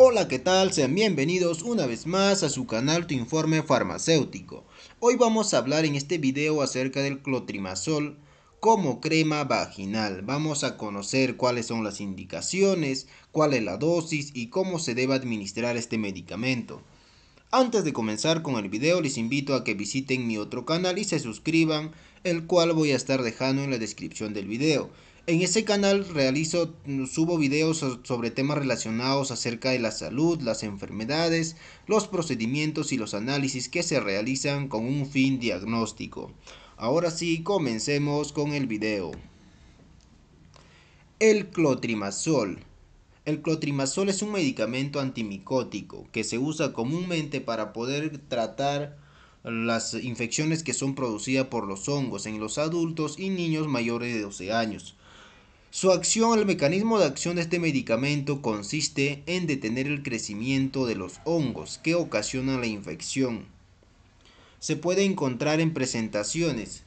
Hola, ¿qué tal? Sean bienvenidos una vez más a su canal Tu Informe Farmacéutico. Hoy vamos a hablar en este video acerca del clotrimazol como crema vaginal. Vamos a conocer cuáles son las indicaciones, cuál es la dosis y cómo se debe administrar este medicamento. Antes de comenzar con el video les invito a que visiten mi otro canal y se suscriban, el cual voy a estar dejando en la descripción del video. En ese canal realizo, mm, subo videos sobre temas relacionados acerca de la salud, las enfermedades, los procedimientos y los análisis que se realizan con un fin diagnóstico. Ahora sí, comencemos con el video. El clotrimazol. El clotrimazol es un medicamento antimicótico que se usa comúnmente para poder tratar las infecciones que son producidas por los hongos en los adultos y niños mayores de 12 años. Su acción, el mecanismo de acción de este medicamento consiste en detener el crecimiento de los hongos que ocasionan la infección. Se puede encontrar en presentaciones.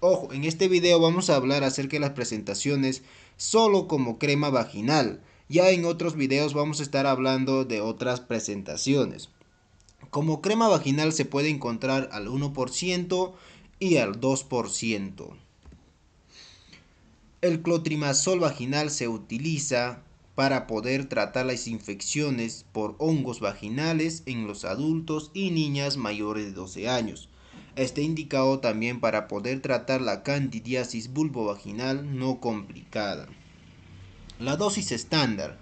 Ojo, en este video vamos a hablar acerca de las presentaciones solo como crema vaginal. Ya en otros videos vamos a estar hablando de otras presentaciones. Como crema vaginal se puede encontrar al 1% y al 2%. El clotrimazol vaginal se utiliza para poder tratar las infecciones por hongos vaginales en los adultos y niñas mayores de 12 años. Está indicado también para poder tratar la candidiasis vulvovaginal no complicada. La dosis estándar.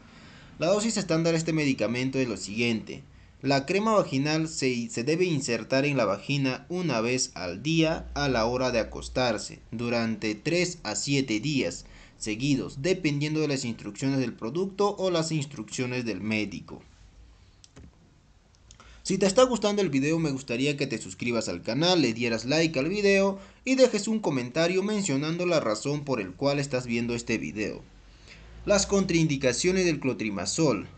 La dosis estándar de este medicamento es lo siguiente. La crema vaginal se, debe insertar en la vagina una vez al día a la hora de acostarse, durante 3 a 7 días seguidos, dependiendo de las instrucciones del producto o las instrucciones del médico. Si te está gustando el video me gustaría que te suscribas al canal, le dieras like al video y dejes un comentario mencionando la razón por el cual estás viendo este video. Las contraindicaciones del clotrimazol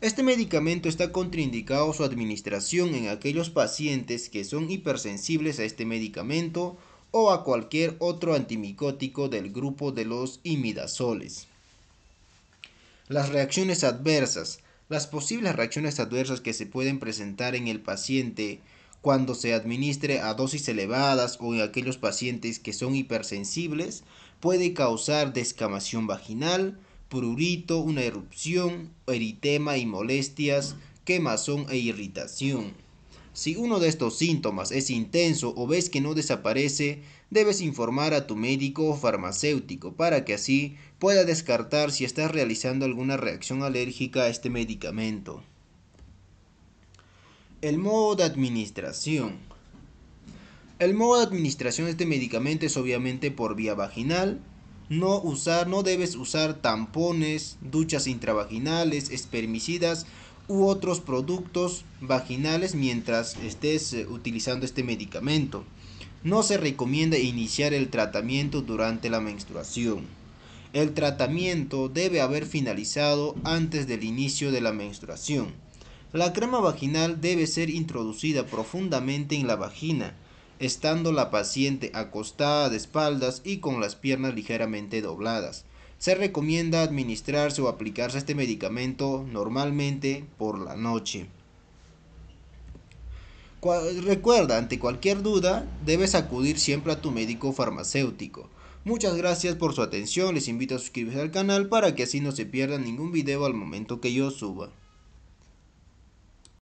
este medicamento está contraindicado su administración en aquellos pacientes que son hipersensibles a este medicamento o a cualquier otro antimicótico del grupo de los imidazoles. Las reacciones adversas. Las posibles reacciones adversas que se pueden presentar en el paciente cuando se administre a dosis elevadas o en aquellos pacientes que son hipersensibles puede causar descamación vaginal, prurito, una erupción, eritema y molestias, quemazón e irritación. Si uno de estos síntomas es intenso o ves que no desaparece, debes informar a tu médico o farmacéutico para que así pueda descartar si estás realizando alguna reacción alérgica a este medicamento. El modo de administración. El modo de administración de este medicamento es obviamente por vía vaginal, no usar, no debes usar tampones, duchas intravaginales, espermicidas u otros productos vaginales mientras estés eh, utilizando este medicamento. No se recomienda iniciar el tratamiento durante la menstruación. El tratamiento debe haber finalizado antes del inicio de la menstruación. La crema vaginal debe ser introducida profundamente en la vagina estando la paciente acostada de espaldas y con las piernas ligeramente dobladas. Se recomienda administrarse o aplicarse este medicamento normalmente por la noche. recuerda, ante cualquier duda, debes acudir siempre a tu médico farmacéutico. Muchas gracias por su atención, les invito a suscribirse al canal para que así no se pierdan ningún video al momento que yo suba.